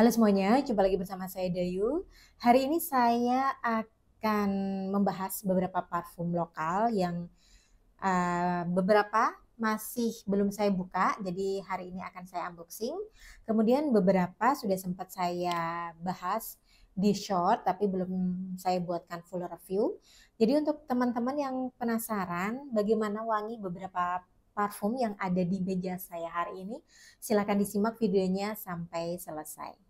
Halo semuanya, jumpa lagi bersama saya Dayu. Hari ini saya akan membahas beberapa parfum lokal yang uh, beberapa masih belum saya buka, jadi hari ini akan saya unboxing. Kemudian beberapa sudah sempat saya bahas di short, tapi belum saya buatkan full review. Jadi untuk teman-teman yang penasaran bagaimana wangi beberapa parfum yang ada di meja saya hari ini, silakan disimak videonya sampai selesai.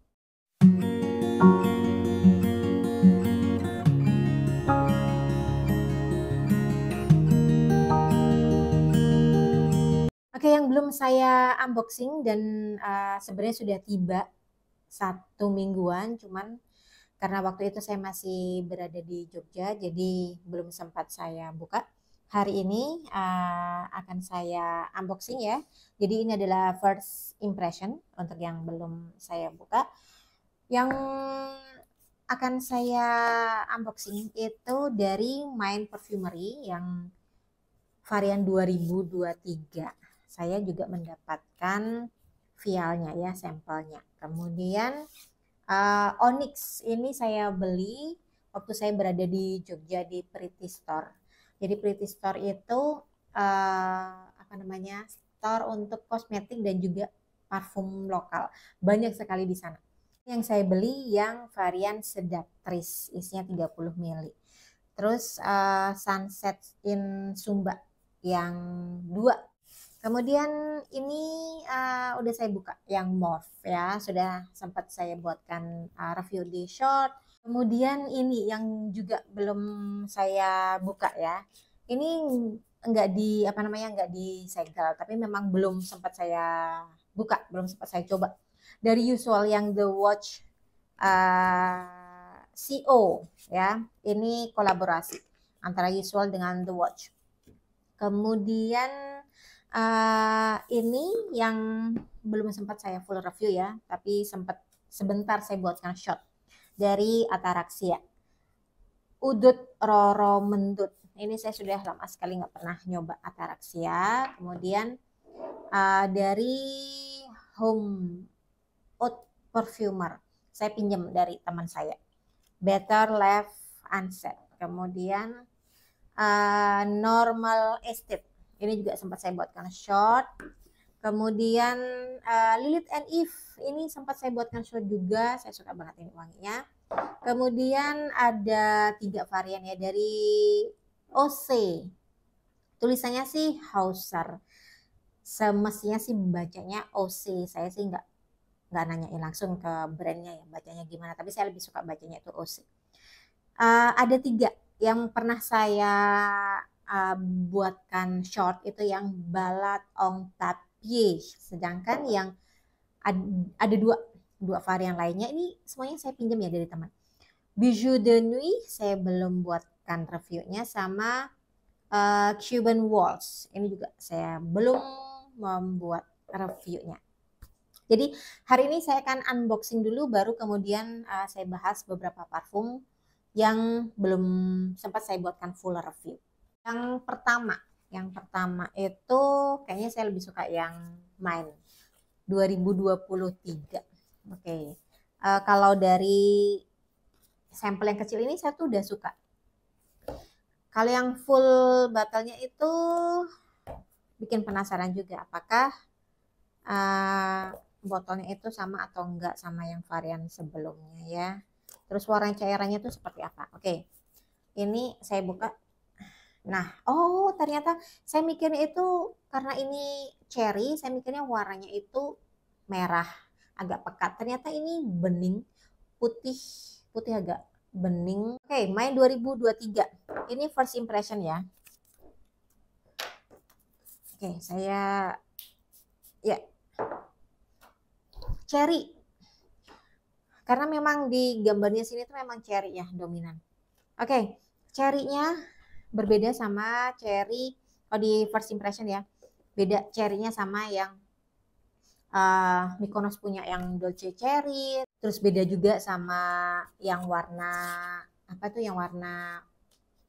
belum saya unboxing dan uh, sebenarnya sudah tiba satu mingguan, cuman karena waktu itu saya masih berada di Jogja, jadi belum sempat saya buka. Hari ini uh, akan saya unboxing ya. Jadi ini adalah first impression untuk yang belum saya buka. Yang akan saya unboxing itu dari Mind Perfumery yang varian 2023 saya juga mendapatkan vialnya ya sampelnya. Kemudian uh, Onyx ini saya beli waktu saya berada di Jogja di Pretty Store. Jadi Pretty Store itu uh, apa namanya store untuk kosmetik dan juga parfum lokal. Banyak sekali di sana. Yang saya beli yang varian sedatris isinya 30 ml. Terus uh, Sunset in Sumba yang dua Kemudian ini uh, udah saya buka yang morph ya, sudah sempat saya buatkan uh, review di short. Kemudian ini yang juga belum saya buka ya. Ini enggak di apa namanya enggak di segel tapi memang belum sempat saya buka, belum sempat saya coba. Dari usual yang The Watch uh, eh, CO ya, ini kolaborasi antara usual dengan The Watch. Kemudian uh, ini yang belum sempat saya full review ya, tapi sempat sebentar saya buatkan shot dari Ataraxia. Udut Roro Mendut. Ini saya sudah lama sekali nggak pernah nyoba Ataraxia. Kemudian uh, dari Home Oat Perfumer. Saya pinjam dari teman saya. Better Left Unset. Kemudian uh, Normal Estate ini juga sempat saya buatkan short. Kemudian uh, Lilith and Eve ini sempat saya buatkan short juga. Saya suka banget ini wanginya. Kemudian ada tiga varian ya dari OC. Tulisannya sih Hauser. Semestinya sih bacanya OC. Saya sih nggak nggak nanyain langsung ke brandnya ya bacanya gimana. Tapi saya lebih suka bacanya itu OC. Uh, eh, ada tiga yang pernah saya uh, buatkan short itu yang balat on tapie. Sedangkan yang ada, ada dua dua varian lainnya ini semuanya saya pinjam ya dari teman. Bijou de Nuit saya belum buatkan reviewnya sama uh, Cuban walls Ini juga saya belum membuat reviewnya. Jadi hari ini saya akan unboxing dulu baru kemudian uh, saya bahas beberapa parfum yang belum sempat saya buatkan full review. Yang pertama, yang pertama itu kayaknya saya lebih suka yang main 2023. Oke. Okay. Uh, eh, kalau dari sampel yang kecil ini saya tuh udah suka. Kalau yang full batalnya itu bikin penasaran juga apakah uh, botolnya itu sama atau enggak sama yang varian sebelumnya ya. Terus warna cairannya tuh seperti apa? Oke. Okay. Ini saya buka Nah, oh ternyata saya mikirnya itu karena ini cherry, saya mikirnya warnanya itu merah, agak pekat. Ternyata ini bening, putih, putih agak bening. Oke, okay, Mei 2023. Ini first impression ya. Oke, okay, saya ya yeah. cherry. Karena memang di gambarnya sini itu memang cherry ya dominan. Oke, okay, cherry-nya berbeda sama cherry oh di first impression ya beda cherrynya sama yang uh, Mykonos punya yang Dolce Cherry terus beda juga sama yang warna apa tuh yang warna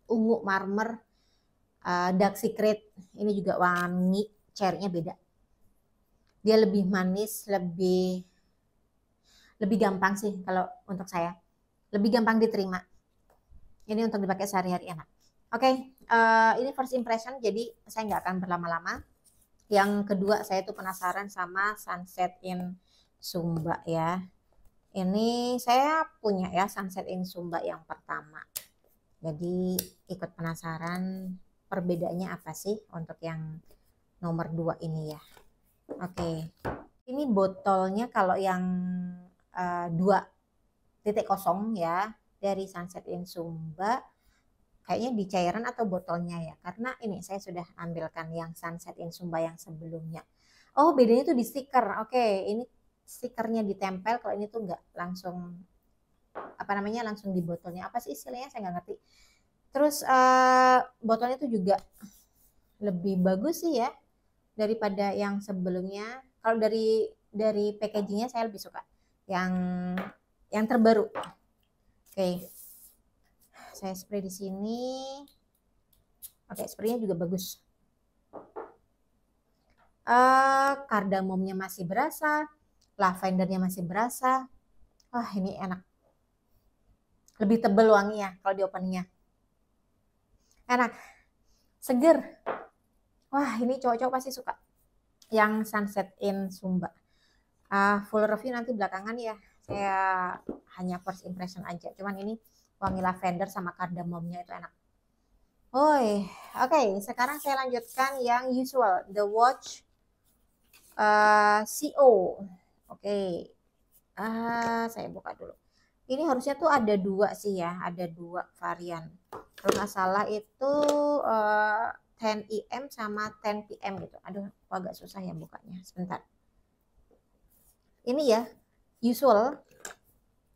ungu marmer uh, dark secret ini juga wangi cherrynya beda dia lebih manis lebih lebih gampang sih kalau untuk saya lebih gampang diterima ini untuk dipakai sehari-hari enak Oke, okay, uh, eh, ini first impression, jadi saya nggak akan berlama-lama. Yang kedua, saya tuh penasaran sama sunset in Sumba ya. Ini saya punya ya sunset in Sumba yang pertama. Jadi ikut penasaran perbedaannya apa sih untuk yang nomor dua ini ya. Oke, okay. ini botolnya kalau yang eh, dua titik kosong ya dari sunset in Sumba kayaknya di cairan atau botolnya ya karena ini saya sudah ambilkan yang sunset in Sumba yang sebelumnya oh bedanya tuh di stiker oke ini stikernya ditempel kalau ini tuh nggak langsung apa namanya langsung di botolnya apa sih istilahnya saya nggak ngerti terus uh, botolnya tuh juga lebih bagus sih ya daripada yang sebelumnya kalau dari dari packagingnya saya lebih suka yang yang terbaru oke okay saya spray di sini pakai spraynya juga bagus uh, eh, kardamomnya masih berasa lavendernya masih berasa wah ini enak lebih tebel ya kalau di openingnya enak seger wah ini cowok-cowok pasti suka yang sunset in Sumba uh, full review nanti belakangan ya saya hanya first impression aja cuman ini wangi lavender sama kardamomnya itu enak Oi, oke okay, sekarang saya lanjutkan yang usual the watch uh, eh, CO oke okay. uh, saya buka dulu ini harusnya tuh ada dua sih ya ada dua varian kalau nggak salah itu uh, 10 im sama 10 pm gitu aduh aku agak susah ya bukanya sebentar ini ya usual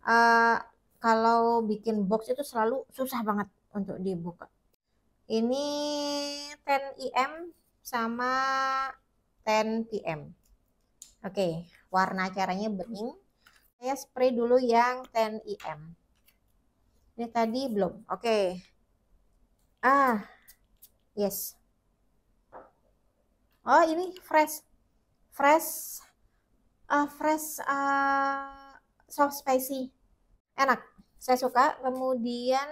uh, kalau bikin box itu selalu susah banget untuk dibuka ini 10 IM sama 10 PM oke warna caranya bening saya spray dulu yang 10 IM ini tadi belum oke ah yes oh ini fresh fresh uh, fresh uh, soft spicy enak saya suka kemudian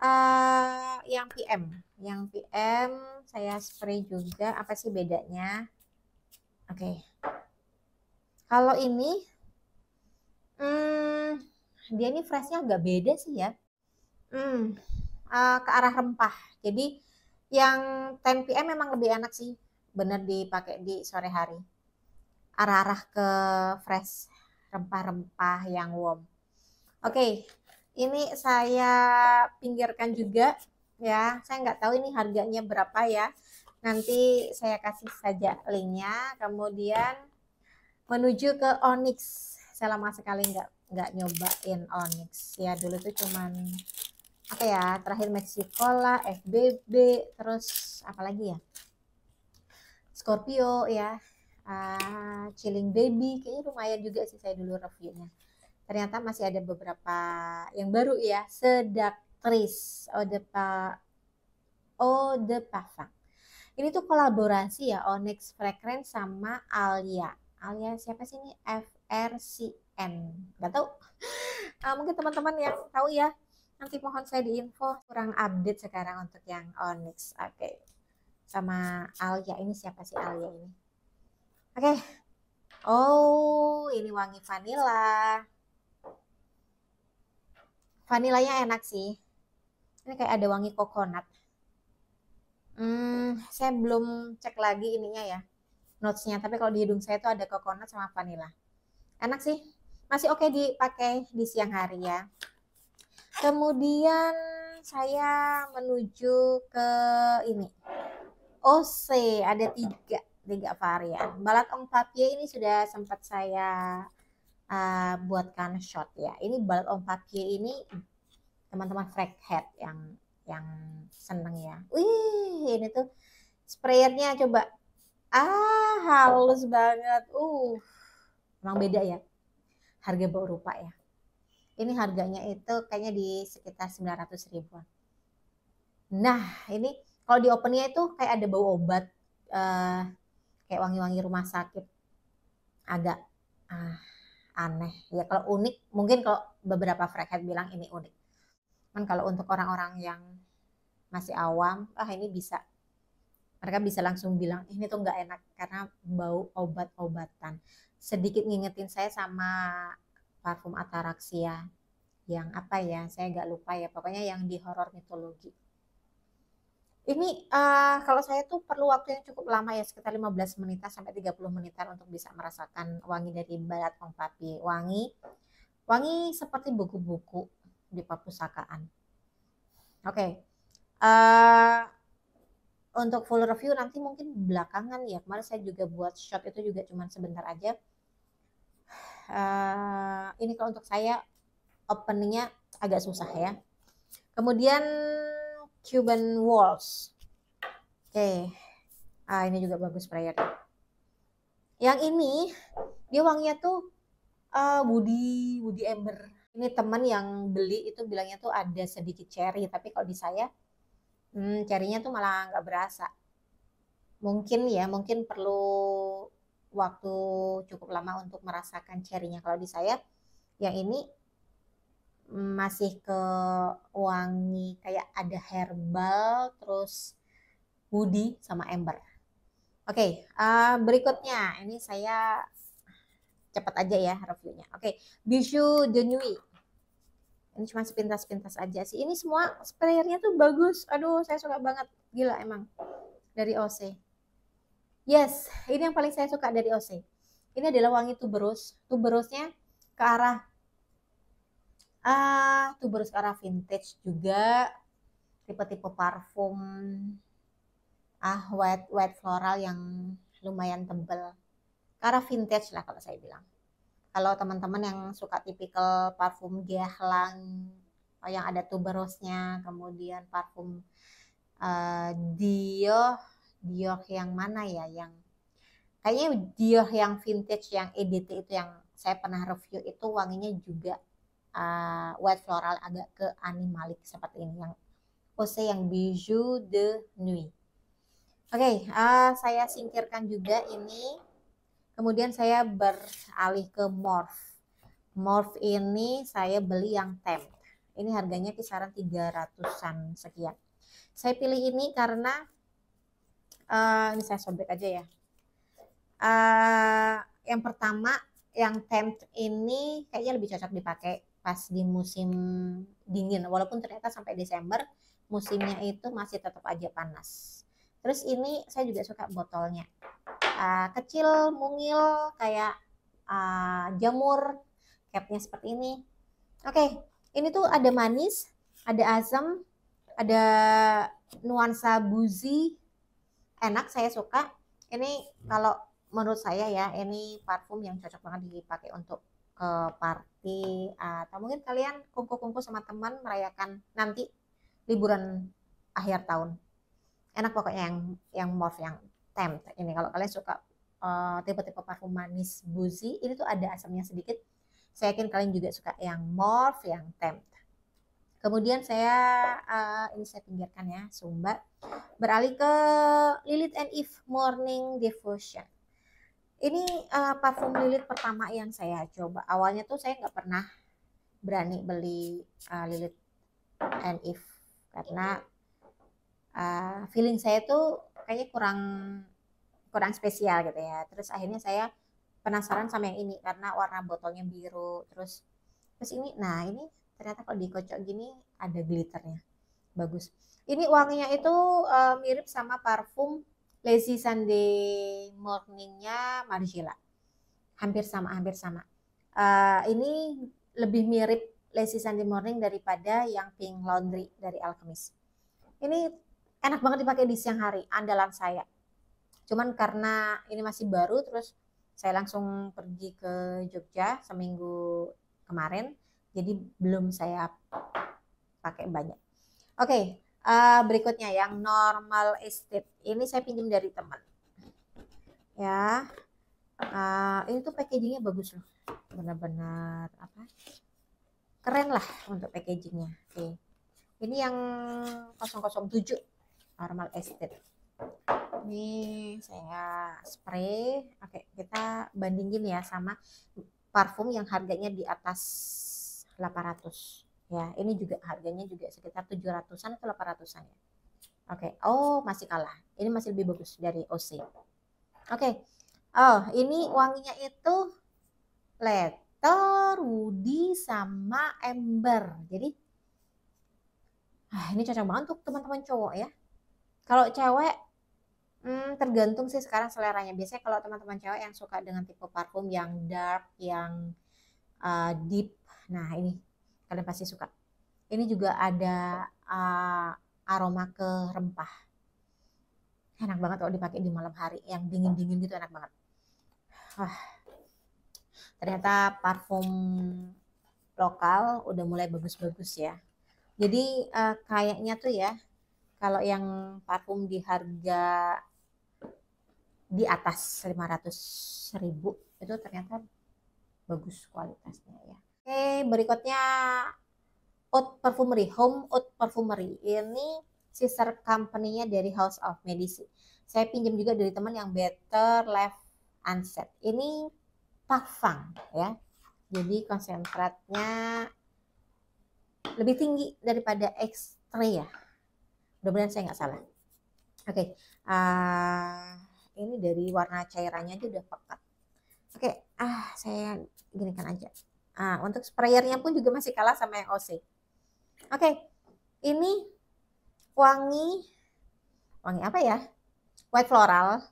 uh, yang PM yang PM saya spray juga apa sih bedanya oke okay. kalau ini hmm, dia ini freshnya agak beda sih ya hmm, uh, ke arah rempah jadi yang 10 PM memang lebih enak sih bener dipakai di sore hari arah-arah ke fresh rempah-rempah yang warm Oke, ini saya pinggirkan juga ya. Saya nggak tahu ini harganya berapa ya. Nanti saya kasih saja linknya. Kemudian menuju ke Onyx. Saya lama sekali nggak nggak nyobain Onyx ya. Dulu tuh cuman apa ya? Terakhir Mexico lah, FBB, terus apa lagi ya? Scorpio ya. Uh, chilling baby kayaknya lumayan juga sih saya dulu reviewnya ternyata masih ada beberapa yang baru ya sedaktris oh odepa pa oh ini tuh kolaborasi ya Onyx Fragrance sama Alia Alia siapa sih ini FRCN nggak tahu uh, mungkin teman-teman yang tahu ya nanti mohon saya diinfo kurang update sekarang untuk yang Onyx oke okay. sama Alia ini siapa sih Alia ini oke okay. Oh, ini wangi vanila. Vanilanya enak sih. Ini kayak ada wangi coconut. Hmm, saya belum cek lagi ininya ya. Notesnya, tapi kalau di hidung saya itu ada coconut sama vanila. Enak sih. Masih oke okay dipakai di siang hari ya. Kemudian saya menuju ke ini. OC ada tiga tiga varian. Balat ong ini sudah sempat saya uh, eh, buatkan shot ya. Ini balad on Fakir ini teman-teman head yang yang seneng ya. Wih, ini tuh sprayernya coba. Ah, halus banget. Uh, emang beda ya. Harga berupa ya. Ini harganya itu kayaknya di sekitar 900 ribuan. Nah, ini kalau di opennya itu kayak ada bau obat. Uh, kayak wangi-wangi rumah sakit. Agak, ah, aneh ya kalau unik mungkin kalau beberapa freakhead bilang ini unik kan kalau untuk orang-orang yang masih awam ah ini bisa mereka bisa langsung bilang ini tuh nggak enak karena bau obat-obatan sedikit ngingetin saya sama parfum ataraxia yang apa ya saya nggak lupa ya pokoknya yang di horor mitologi ini uh, kalau saya tuh perlu waktu yang cukup lama ya, sekitar 15 menit sampai 30 menitan untuk bisa merasakan wangi dari barat pengpapi. Wangi wangi seperti buku-buku di perpustakaan. Oke. Okay. Uh, eh, untuk full review nanti mungkin belakangan ya. Kemarin saya juga buat shot itu juga cuma sebentar aja. Uh, ini kalau untuk saya openingnya agak susah ya. Kemudian Cuban Walls. Oke. Okay. Ah, ini juga bagus prayer. Yang ini dia wanginya tuh uh, Woody Woody Ember. Ini teman yang beli itu bilangnya tuh ada sedikit cherry, tapi kalau di saya hmm, carinya tuh malah nggak berasa. Mungkin ya, mungkin perlu waktu cukup lama untuk merasakan cherry-nya. Kalau di saya yang ini masih ke wangi kayak ada herbal terus woody sama ember. Oke, okay, uh, eh, berikutnya ini saya cepat aja ya reviewnya. Oke, okay, Bijou Denui. Ini cuma sepintas-sepintas aja sih. Ini semua sprayernya tuh bagus. Aduh, saya suka banget. Gila emang. Dari OC. Yes, ini yang paling saya suka dari OC. Ini adalah wangi tuh Tuberusnya ke arah A, ah, tuberus tuberous vintage juga tipe-tipe parfum ah white white floral yang lumayan tebel kara vintage lah kalau saya bilang kalau teman-teman yang suka tipikal parfum gehlang oh, yang ada tuberosnya kemudian parfum uh, Dior Dior yang mana ya yang kayaknya Dior yang vintage yang EDT itu yang saya pernah review itu wanginya juga uh, eh, white floral agak ke animalik seperti ini yang pose yang bijou de nuit. Oke, okay, uh, eh, saya singkirkan juga ini. Kemudian saya beralih ke morph. Morph ini saya beli yang tem. Ini harganya kisaran 300-an sekian. Saya pilih ini karena uh, ini saya sobek aja ya. Uh, yang pertama yang temp ini kayaknya lebih cocok dipakai pas di musim dingin walaupun ternyata sampai Desember musimnya itu masih tetap aja panas terus ini saya juga suka botolnya uh, kecil mungil kayak uh, jamur capnya seperti ini oke okay, ini tuh ada manis ada asam ada nuansa buzi enak saya suka ini kalau menurut saya ya ini parfum yang cocok banget dipakai untuk ke party atau mungkin kalian kumpul-kumpul sama teman merayakan nanti liburan akhir tahun enak pokoknya yang yang morph yang temp ini kalau kalian suka tipe eh, tipe-tipe parfum manis buzi ini tuh ada asamnya sedikit saya yakin kalian juga suka yang morph yang temp kemudian saya uh, ini saya pinggirkan ya sumba beralih ke Lilith and Eve Morning Diffusion ini uh, parfum lilit pertama yang saya coba awalnya tuh saya nggak pernah berani beli uh, lilit and if karena uh, feeling saya tuh kayaknya kurang kurang spesial gitu ya terus akhirnya saya penasaran sama yang ini karena warna botolnya biru terus terus ini nah ini ternyata kalau dikocok gini ada glitternya bagus ini wanginya itu uh, mirip sama parfum Lazy Sunday morningnya Marjila Hampir sama, hampir sama. Uh, ini lebih mirip Lazy Sunday morning daripada yang Pink Laundry dari Alchemist. Ini enak banget dipakai di siang hari, andalan saya. Cuman karena ini masih baru, terus saya langsung pergi ke Jogja seminggu kemarin, jadi belum saya pakai banyak. Oke, okay, uh, berikutnya yang normal estate ini saya pinjam dari teman ya uh, ini tuh packagingnya bagus loh benar-benar apa keren lah untuk packagingnya oke okay. ini yang 007 normal estate ini saya spray oke kita bandingin ya sama parfum yang harganya di atas 800 ya ini juga harganya juga sekitar 700-an atau 800-an ya oke okay. oh masih kalah ini masih lebih bagus dari OC oke okay. oh ini wanginya itu letter Woody sama Ember jadi ah, ini cocok banget untuk teman-teman cowok ya kalau cewek hmm, tergantung sih sekarang seleranya biasanya kalau teman-teman cewek yang suka dengan tipe parfum yang dark yang uh, deep nah ini kalian pasti suka ini juga ada uh, aroma ke rempah enak banget kalau dipakai di malam hari yang dingin-dingin gitu enak banget Wah, ternyata parfum lokal udah mulai bagus-bagus ya jadi uh, kayaknya tuh ya kalau yang parfum di harga di atas 500 ribu itu ternyata bagus kualitasnya ya Oke, berikutnya Oud Perfumery, Home Oud Perfumery. Ini sister company-nya dari House of Medici. Saya pinjam juga dari teman yang Better Left Unset. Ini parfum ya. Jadi konsentratnya lebih tinggi daripada extra ya. Mudah-mudahan saya nggak salah. Oke, okay. uh, eh, ini dari warna cairannya aja udah pekat. Oke, okay. ah saya gini kan aja. Nah, untuk sprayernya pun juga masih kalah sama yang OC. Oke, okay. ini wangi, wangi apa ya? White floral.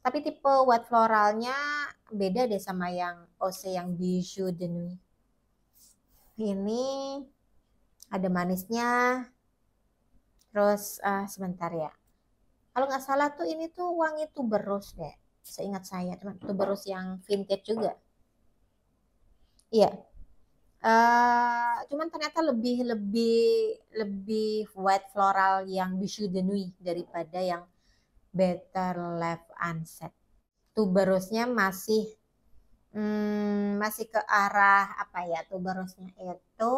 Tapi tipe white floralnya beda deh sama yang OC yang Bijou de Ini ada manisnya. Terus uh, sebentar ya. Kalau nggak salah tuh ini tuh wangi tuberus deh. Seingat saya, teman berus yang vintage juga. Iya. Uh, cuman ternyata lebih lebih lebih white floral yang bisu denui daripada yang Better Left Unset. Tuberosnya masih hmm, masih ke arah apa ya? Tuberosnya itu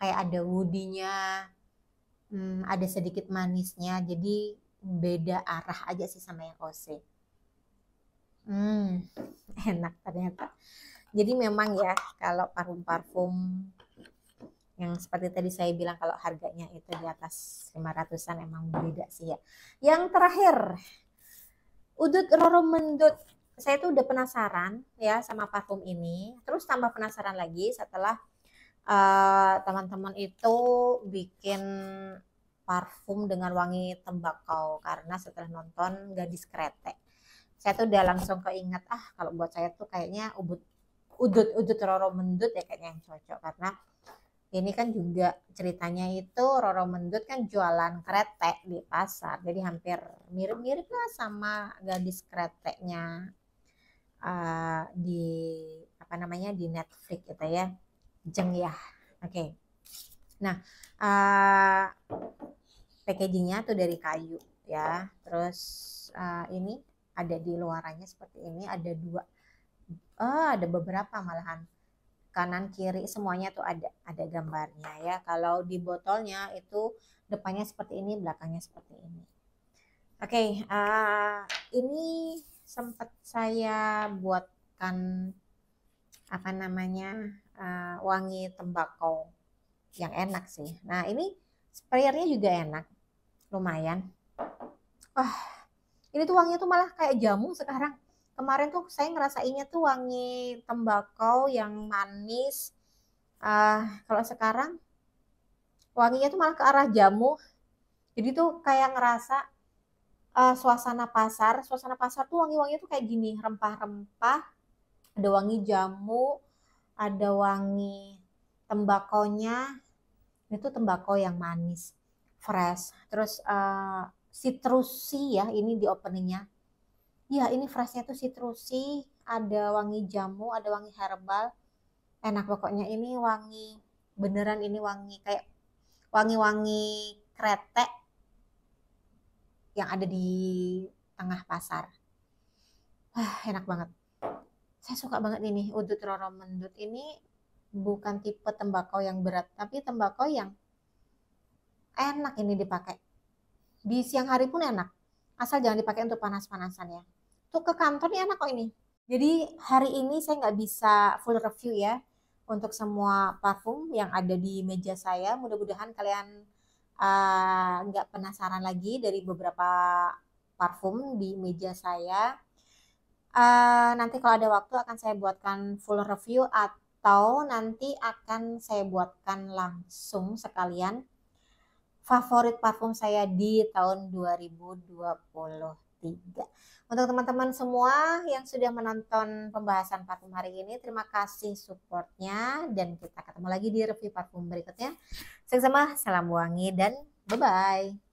kayak ada woodinya, hmm, ada sedikit manisnya. Jadi beda arah aja sih sama yang OC. Hmm, enak ternyata. Jadi memang ya kalau parfum-parfum yang seperti tadi saya bilang kalau harganya itu di atas 500-an emang beda sih ya. Yang terakhir, udut roro mendut. Saya tuh udah penasaran ya sama parfum ini. Terus tambah penasaran lagi setelah eh, teman-teman uh, itu bikin parfum dengan wangi tembakau karena setelah nonton gadis kretek. saya tuh udah langsung keinget ah kalau buat saya tuh kayaknya ubud udut-udut Roro Mendut ya kayaknya yang cocok karena ini kan juga ceritanya itu Roro Mendut kan jualan kretek di pasar jadi hampir mirip-mirip lah sama gadis kreteknya uh, eh, di apa namanya di Netflix gitu ya Jeng ya oke okay. nah uh, packagingnya tuh dari kayu ya terus uh, ini ada di luarannya seperti ini ada dua oh, ada beberapa malahan kanan kiri semuanya tuh ada ada gambarnya ya. Kalau di botolnya itu depannya seperti ini, belakangnya seperti ini. Oke, okay, uh, eh, ini sempat saya buatkan apa namanya uh, wangi tembakau yang enak sih. Nah ini sprayernya juga enak, lumayan. Oh, ini tuh wanginya tuh malah kayak jamu sekarang kemarin tuh saya ngerasainnya tuh wangi tembakau yang manis uh, kalau sekarang wanginya tuh malah ke arah jamu jadi tuh kayak ngerasa uh, suasana pasar suasana pasar tuh wangi-wanginya tuh kayak gini rempah-rempah ada wangi jamu ada wangi tembakonya tuh tembakau yang manis fresh terus uh, ah, citrusy ya ini di openingnya ya ini freshnya tuh citrusy ada wangi jamu ada wangi herbal enak pokoknya ini wangi beneran ini wangi kayak wangi-wangi kretek yang ada di tengah pasar Wah, enak banget saya suka banget ini udut roro mendut ini bukan tipe tembakau yang berat tapi tembakau yang enak ini dipakai di siang hari pun enak asal jangan dipakai untuk panas-panasan ya waktu ke kantor nih anak kok ini. Jadi hari ini saya nggak bisa full review ya untuk semua parfum yang ada di meja saya. Mudah-mudahan kalian eh, nggak uh, penasaran lagi dari beberapa parfum di meja saya. Uh, nanti kalau ada waktu akan saya buatkan full review atau nanti akan saya buatkan langsung sekalian favorit parfum saya di tahun 2020 tiga. Untuk teman-teman semua yang sudah menonton pembahasan parfum hari ini, terima kasih supportnya dan kita ketemu lagi di review parfum berikutnya. Sama-sama, salam wangi dan bye-bye.